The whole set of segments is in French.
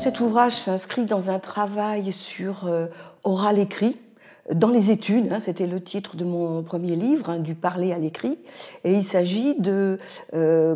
Cet ouvrage s'inscrit dans un travail sur euh, oral écrit, dans les études, hein, c'était le titre de mon premier livre, hein, du parler à l'écrit, et il s'agit de, euh,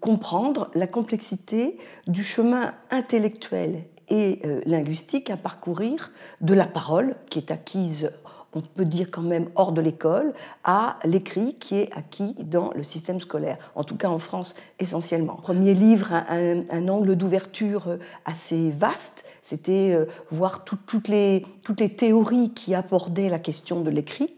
comprendre la complexité du chemin intellectuel et euh, linguistique à parcourir de la parole qui est acquise on peut dire quand même hors de l'école, à l'écrit qui est acquis dans le système scolaire, en tout cas en France essentiellement. Premier livre, un, angle d'ouverture euh, assez vaste, c'était euh, voir toutes, les, toutes les théories qui abordaient la question de l'écrit.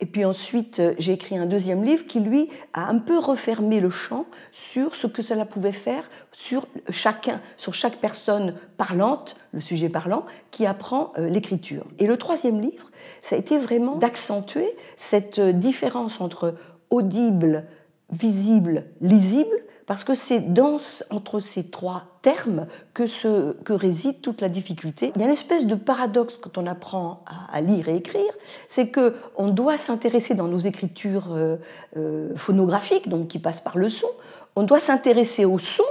Et puis ensuite, euh, j'ai écrit un deuxième livre qui, lui, a un peu refermé le champ sur ce que cela pouvait faire sur chacun, sur chaque personne parlante, le sujet parlant, qui apprend euh, l'écriture. Et le troisième livre, ça a été vraiment d'accentuer cette euh, différence entre audible, visible, lisible, parce que c'est dans, entre ces trois termes que, se, que réside toute la difficulté. Il y a une espèce de paradoxe quand on apprend à, lire et écrire, c'est que on doit s'intéresser dans nos écritures euh, euh, phonographiques, donc qui passent par le son, on doit s'intéresser au son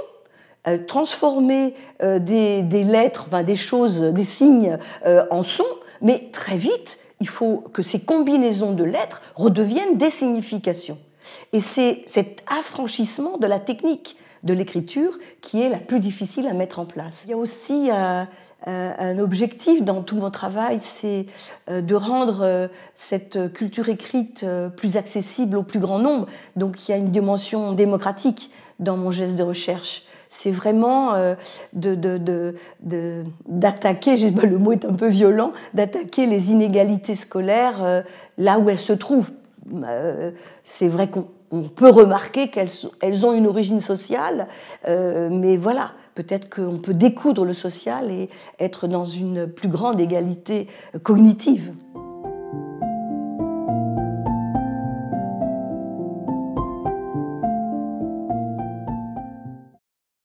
euh, transformer des, lettres, des choses, des signes en son, mais très vite, il faut que ces combinaisons de lettres redeviennent des significations. Et c'est cet affranchissement de la technique de l'écriture qui est la plus difficile à mettre en place. Il y a aussi euh, euh, un, objectif dans tout mon travail, c'est euh, de rendre cette culture écrite plus accessible au plus grand nombre. Donc il y a une dimension démocratique dans mon geste de recherche. C'est vraiment d'attaquer, le mot est un peu violent, d'attaquer les inégalités scolaires là où elles se trouvent bah, euh, c'est vrai qu'on peut remarquer qu'elles ont une origine sociale, euh, mais voilà, peut-être qu'on peut découdre le social et être dans une plus grande égalité cognitive.